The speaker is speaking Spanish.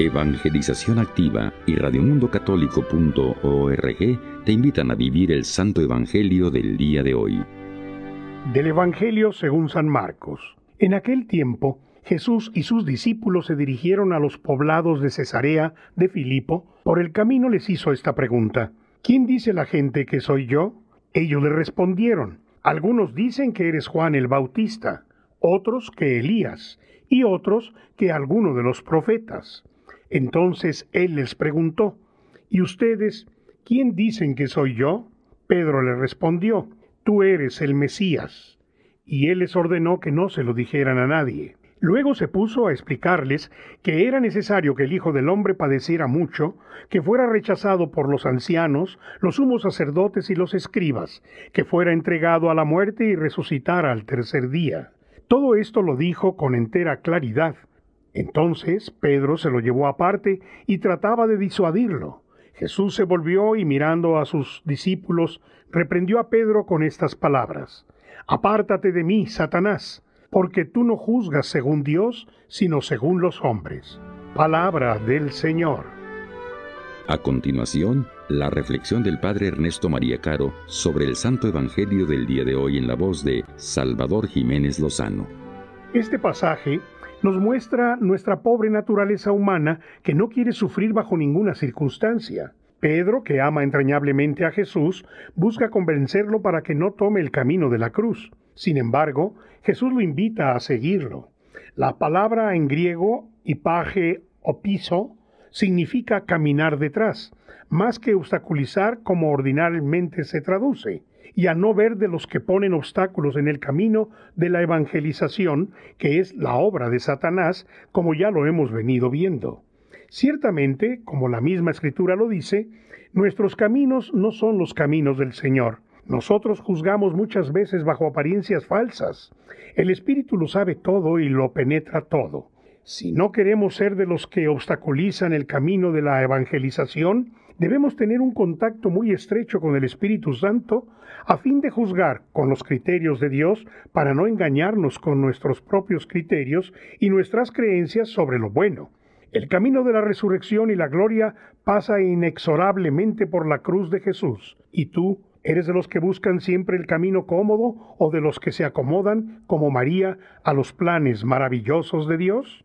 Evangelización Activa y radiomundocatólico.org te invitan a vivir el Santo Evangelio del día de hoy. Del Evangelio según San Marcos. En aquel tiempo, Jesús y sus discípulos se dirigieron a los poblados de Cesarea de Filipo. Por el camino les hizo esta pregunta. ¿Quién dice la gente que soy yo? Ellos le respondieron. Algunos dicen que eres Juan el Bautista, otros que Elías, y otros que alguno de los profetas. Entonces él les preguntó, ¿y ustedes quién dicen que soy yo? Pedro le respondió, Tú eres el Mesías. Y él les ordenó que no se lo dijeran a nadie. Luego se puso a explicarles que era necesario que el Hijo del Hombre padeciera mucho, que fuera rechazado por los ancianos, los sumos sacerdotes y los escribas, que fuera entregado a la muerte y resucitara al tercer día. Todo esto lo dijo con entera claridad, entonces Pedro se lo llevó aparte y trataba de disuadirlo. Jesús se volvió y mirando a sus discípulos, reprendió a Pedro con estas palabras. Apártate de mí, Satanás, porque tú no juzgas según Dios, sino según los hombres. Palabra del Señor. A continuación, la reflexión del Padre Ernesto María Caro sobre el Santo Evangelio del día de hoy en la voz de Salvador Jiménez Lozano. Este pasaje nos muestra nuestra pobre naturaleza humana que no quiere sufrir bajo ninguna circunstancia. Pedro, que ama entrañablemente a Jesús, busca convencerlo para que no tome el camino de la cruz. Sin embargo, Jesús lo invita a seguirlo. La palabra en griego, paje o piso, significa caminar detrás, más que obstaculizar como ordinariamente se traduce, y a no ver de los que ponen obstáculos en el camino de la evangelización, que es la obra de Satanás, como ya lo hemos venido viendo. Ciertamente, como la misma escritura lo dice, nuestros caminos no son los caminos del Señor. Nosotros juzgamos muchas veces bajo apariencias falsas. El Espíritu lo sabe todo y lo penetra todo. Si no queremos ser de los que obstaculizan el camino de la evangelización, debemos tener un contacto muy estrecho con el Espíritu Santo a fin de juzgar con los criterios de Dios para no engañarnos con nuestros propios criterios y nuestras creencias sobre lo bueno. El camino de la resurrección y la gloria pasa inexorablemente por la cruz de Jesús. ¿Y tú eres de los que buscan siempre el camino cómodo o de los que se acomodan, como María, a los planes maravillosos de Dios?